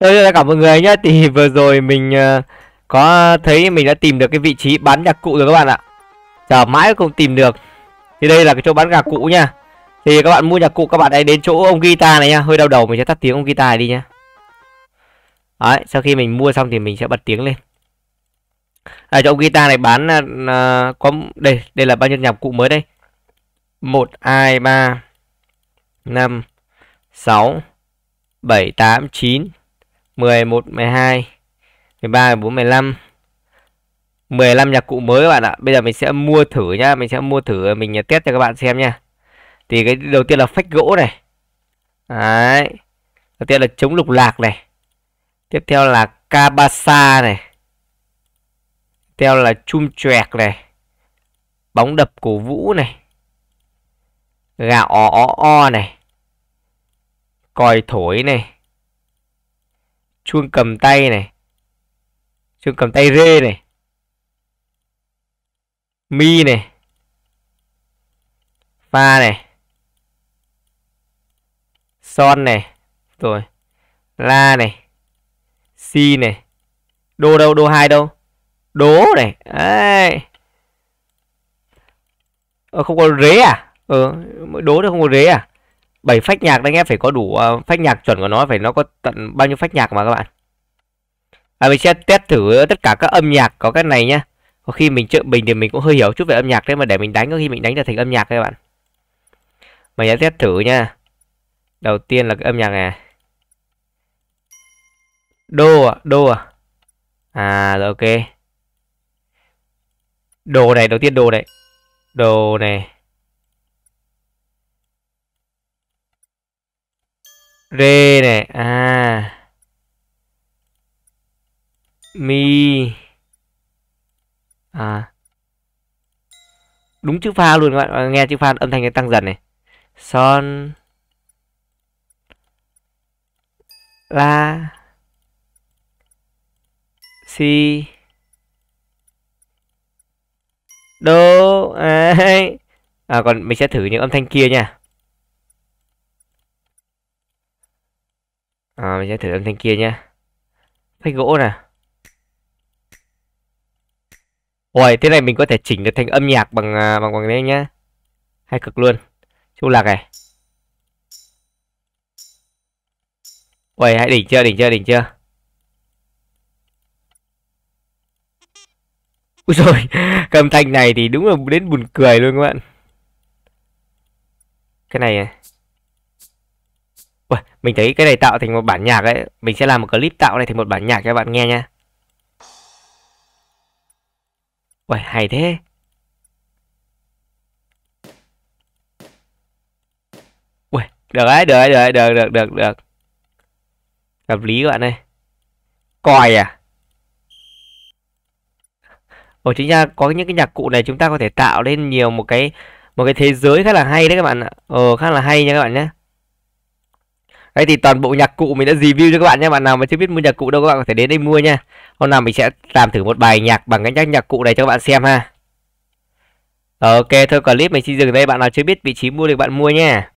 Đây là cả mọi người nhá Thì vừa rồi mình ờ, có thấy mình đã tìm được cái vị trí bán nhạc cụ rồi các bạn ạ Chờ mãi không tìm được Thì đây là cái chỗ bán nhạc cụ nha Thì các bạn mua nhạc cụ các bạn hãy đến chỗ ông guitar này nha Hơi đau đầu mình sẽ tắt tiếng ông guitar này đi nha Đấy, sau khi mình mua xong thì mình sẽ bật tiếng lên À, chỗ ông guitar này bán uh, có đây đây là bao nhiêu nhạc cụ mới đây một hai ba năm sáu bảy tám chín 11, 12, 13, 14, 15. 15 nhạc cụ mới các bạn ạ. Bây giờ mình sẽ mua thử nhá, mình sẽ mua thử mình test cho các bạn xem nha. Thì cái đầu tiên là phách gỗ này. Đấy. Đầu tiên là chống lục lạc này. Tiếp theo là Kabasa này. Tiếp theo là chum choẹc này. Bóng đập cổ vũ này. gạo ó ó o này. Còi thổi này chuông cầm tay này chuông cầm tay rê này mi này pha này son này rồi la này si này đô đâu đô hai đâu đố này đấy ờ, không có rế à ờ đố đâu không có rế à 7 phách nhạc đấy anh phải có đủ uh, phách nhạc chuẩn của nó phải nó có tận bao nhiêu phách nhạc mà các bạn à, mình sẽ test thử tất cả các âm nhạc có cái này nhá có khi mình chợ bình thì mình cũng hơi hiểu chút về âm nhạc đấy mà để mình đánh có khi mình đánh là thành âm nhạc các bạn mình sẽ test thử nha đầu tiên là cái âm nhạc này đô à đô à à rồi ok đồ này đầu tiên đồ này đồ này Rê này, à. Mi. À. Đúng chữ pha luôn các bạn, nghe chữ pha âm thanh nó tăng dần này. Son. La. Si. Đô. Đấy. À, còn mình sẽ thử những âm thanh kia nha. à, mình sẽ thử âm thanh kia nhá phách gỗ nè Ôi, thế này mình có thể chỉnh được thành âm nhạc bằng à, bằng bằng này nhá. Hay cực luôn. chu lạc này. Ôi, hãy đỉnh chưa, đỉnh chưa, đỉnh chưa. Úi rồi cầm thanh này thì đúng là đến buồn cười luôn các bạn. Cái này này. Uầy, mình thấy cái này tạo thành một bản nhạc ấy Mình sẽ làm một clip tạo này thành một bản nhạc cho các bạn nghe nha Uầy, hay thế Uầy, được đấy, được đấy, được được, được, được, Hợp lý các bạn ơi Còi à Ồ chính ra có những cái nhạc cụ này chúng ta có thể tạo lên nhiều một cái một cái thế giới khá là hay đấy các bạn ạ. Ờ khá là hay nha các bạn nhé. Đấy thì toàn bộ nhạc cụ mình đã review cho các bạn nha Bạn nào mà chưa biết mua nhạc cụ đâu các bạn có thể đến đây mua nha Hôm nào mình sẽ làm thử một bài nhạc bằng cái nhạc nhạc cụ này cho các bạn xem ha Ok thôi clip mình xin dừng đây Bạn nào chưa biết vị trí mua thì bạn mua nha